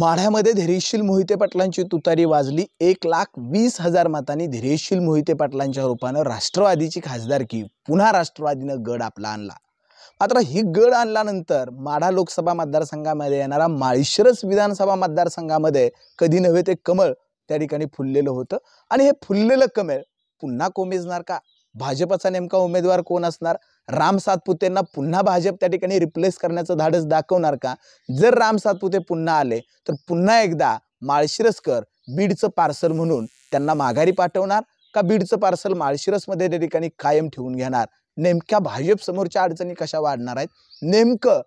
माढ्यामध्ये धैर्यशील मोहिते पाटलांची तुतारी वाजली एक लाख वीस हजार मतांनी धैर्यशील मोहिते पाटलांच्या रूपानं राष्ट्रवादीची खासदारकी पुन्हा राष्ट्रवादीनं गड आपला आणला मात्र ही गड आणल्यानंतर माढा लोकसभा मतदारसंघामध्ये येणारा माळशिरस विधानसभा मतदारसंघामध्ये कधी नव्हे ते कमळ त्या ठिकाणी फुललेलं होतं आणि हे फुललेलं कमळ पुन्हा कोमेजणार का भाजपचा नेमका उमेदवार कोण असणार राम सातपुतेंना पुन्हा भाजप त्या ठिकाणी रिप्लेस करण्याचं धाडस दाखवणार का जर राम सातपुते पुन्हा आले तर पुन्हा एकदा माळशिरसकर बीडचं पार्सल म्हणून त्यांना माघारी पाठवणार का बीडचं पार्सल माळशिरसमध्ये त्या ठिकाणी कायम ठेवून घेणार नेमक्या भाजप समोरच्या अडचणी कशा वाढणार आहेत नेमकं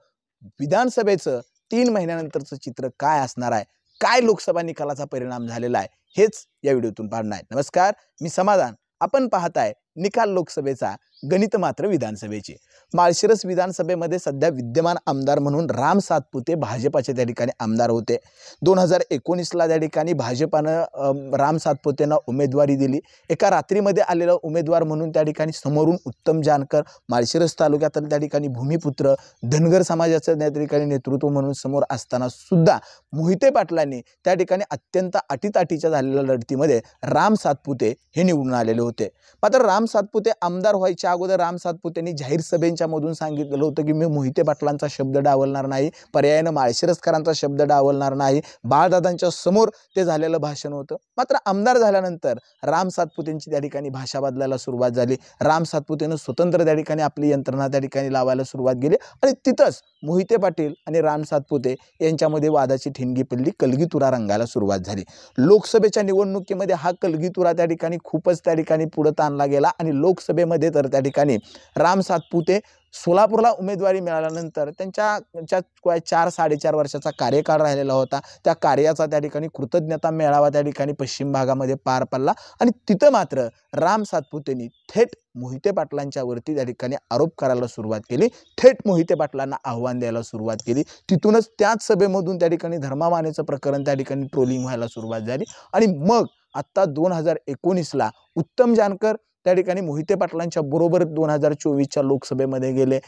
विधानसभेचं तीन महिन्यानंतरचं चित्र काय असणार आहे काय लोकसभा निकालाचा परिणाम झालेला आहे हेच या व्हिडिओतून पाहणार आहे नमस्कार मी समाधान आपण पाहताय निकाल लोकसभेचा गणित मात्र विधानसभेची माळशिरस विधानसभेमध्ये सध्या विद्यमान आमदार म्हणून राम सातपुते भाजपाचे त्या ठिकाणी आमदार होते दोन हजार एकोणीसला त्या ठिकाणी भाजपानं राम सातपुतेंना उमेदवारी दिली एका रात्रीमध्ये आलेला उमेदवार म्हणून त्या ठिकाणी समोरून उत्तम जानकर माळशिरस तालुक्यातील त्या ठिकाणी भूमिपुत्र धनगर समाजाचं त्या ठिकाणी नेतृत्व म्हणून समोर असताना सुद्धा मोहिते पाटलांनी त्या ठिकाणी अत्यंत अटीताटीच्या झालेल्या लढतीमध्ये राम सातपुते हे निवडून आलेले होते मात्र राम राम सातपुते आमदार व्हायच्या अगोदर राम सातपुतेंनी जाहीर सभेंच्यामधून मधून सांगितलेलं होतं की मी मोहिते पाटलांचा शब्द डावलणार नाही पर्यायानं माळशिरसकरांचा शब्द डावलणार नाही बाळदादांच्या समोर ते झालेलं भाषण होतं मात्र आमदार झाल्यानंतर राम सातपुतेंची त्या ठिकाणी भाषा बदलायला सुरुवात झाली राम सातपुतेनं स्वतंत्र त्या ठिकाणी आपली यंत्रणा त्या ठिकाणी लावायला सुरुवात केली आणि तिथंच मोहिते पाटील आणि राम सातपुते यांच्यामध्ये वादाची ठिणगी पडली कलगीतुरा रंगायला सुरुवात झाली लोकसभेच्या निवडणुकीमध्ये हा कलगीतुरा त्या ठिकाणी खूपच त्या ठिकाणी पुढं ताणला गेला आणि लोकसभेमध्ये तर त्या ठिकाणी राम सातपुते सोलापूरला उमेदवारी मिळाल्यानंतर त्यांच्या चार साडेचार वर्षाचा कार्यकाळ राहिलेला होता त्या कार्याचा त्या ठिकाणी कृतज्ञता मेळावा त्या ठिकाणी पश्चिम भागामध्ये पार पडला आणि तिथं मात्र राम सातपुतेंनी थेट मोहिते पाटलांच्या वरती त्या ठिकाणी आरोप करायला सुरुवात केली थेट मोहिते पाटलांना आव्हान द्यायला सुरुवात केली तिथूनच त्याच सभेमधून त्या ठिकाणी धर्मामानेचं प्रकरण त्या ठिकाणी ट्रोलिंग व्हायला सुरुवात झाली आणि मग आत्ता दोन हजार एकोणीसला उत्तम जानकर त्या ठिकाणी मोहिते पाटलांच्या बरोबर दोन हजार चोवीसच्या लोकसभेमध्ये गेले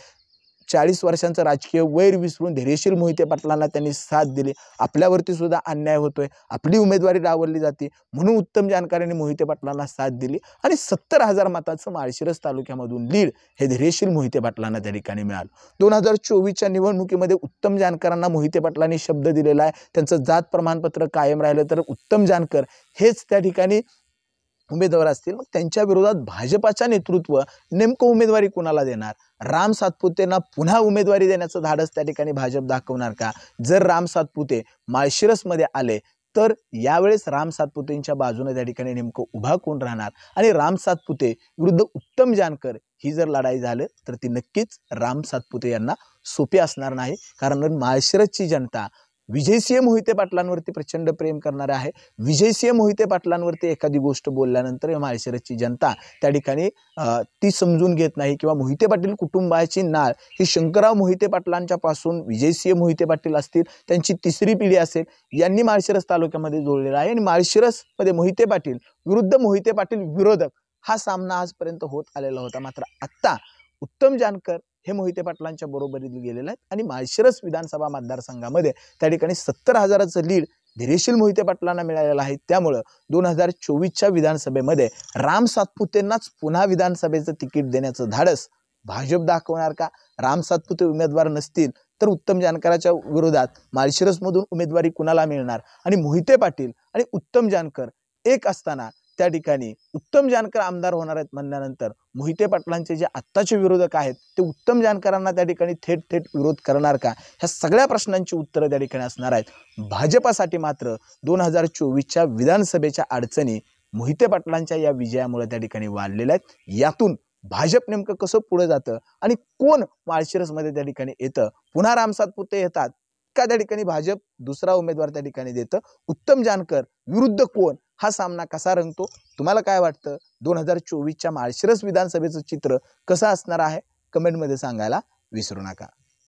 चाळीस वर्षांचं राजकीय वैर विसरून धैर्यशील मोहिते पाटलांना त्यांनी साथ दिली आपल्यावरती सुद्धा अन्याय होतोय आपली उमेदवारी डावलली जाते म्हणून उत्तम जानकारांनी मोहिते पाटलांना साथ दिली आणि सत्तर हजार मताचं माळशिरस तालुक्यामधून लीड हे धैर्यशील मोहिते पाटलांना त्या ठिकाणी मिळालं दोन हजार चोवीसच्या निवडणुकीमध्ये उत्तम जानकरांना मोहिते पाटलांनी शब्द दिलेला आहे त्यांचं जात प्रमाणपत्र कायम राहिलं तर उत्तम जानकर हेच त्या ठिकाणी उमेदवार असतील मग त्यांच्या विरोधात भाजपाच्या नेतृत्व नेमकं उमेदवारी कुणाला देणार राम सातपुतेंना पुन्हा उमेदवारी देण्याचं धाडस त्या ठिकाणी भाजप दाखवणार का जर राम सातपुते माळशिरसमध्ये आले तर यावेळेस राम सातपुतेंच्या बाजूने त्या ठिकाणी नेमकं उभा कोण राहणार आणि राम सातपुते विरुद्ध उत्तम जानकर ही जर लढाई झालं तर ती नक्कीच राम सातपुते यांना सोपी असणार नाही कारण माळशिरसची जनता विजयसिंह मोहिते पाटलांवरती प्रचंड प्रेम करणारे आहे विजयसिंह मोहिते पाटलांवरती एखादी गोष्ट बोलल्यानंतर माळशिरसची जनता त्या ठिकाणी ती समजून घेत नाही किंवा मोहिते पाटील कुटुंबाची नाळ ही शंकरराव मोहिते पाटलांच्या पासून विजयसिंह मोहिते पाटील असतील त्यांची तिसरी पिढी असेल यांनी माळशिरस तालुक्यामध्ये जोडलेला आहे आणि मध्ये मोहिते पाटील विरुद्ध मोहिते पाटील विरोधक हा सामना आजपर्यंत होत आलेला होता मात्र आत्ता उत्तम जानकर हे मोहिते पाटलांच्या बरोबरीत गेलेले आहेत आणि माळशिरस विधानसभा मतदारसंघामध्ये त्या ठिकाणी सत्तर हजाराचं लीड धीरेशील मोहिते पाटलांना मिळालेलं आहे त्यामुळं दोन हजार चोवीसच्या विधानसभेमध्ये राम सातपुतेंनाच पुन्हा विधानसभेचं तिकीट देण्याचं धाडस भाजप दाखवणार का राम सातपुते उमेदवार नसतील तर उत्तम जानकराच्या विरोधात माळशिरसमधून उमेदवारी कुणाला मिळणार आणि मोहिते पाटील आणि उत्तम जानकर एक असताना त्या ठिकाणी उत्तम जानकर आमदार होणार आहेत म्हणल्यानंतर मोहिते पाटलांचे जे आत्ताचे विरोधक आहेत ते उत्तम जानकरांना त्या ठिकाणी थेट थेट विरोध करणार का ह्या सगळ्या प्रश्नांची उत्तरं त्या ठिकाणी असणार आहेत भाजपासाठी मात्र दोन हजार चोवीसच्या विधानसभेच्या अडचणी मोहिते पाटलांच्या या विजयामुळे त्या ठिकाणी वाढलेल्या आहेत यातून भाजप नेमकं कसं पुढे जातं आणि कोण माळशिरसमध्ये त्या ठिकाणी येतं पुन्हा रामसात पुते येतात त्या ठिकाणी भाजप दुसरा उमेदवार त्या ठिकाणी देतं उत्तम जानकर विरुद्ध कोण हा सामना कसा रंगतो तुम्हाला काय वाटतं दोन हजार चोवीसच्या माळशिरस विधानसभेचं चित्र कसं असणार आहे कमेंटमध्ये सांगायला विसरू नका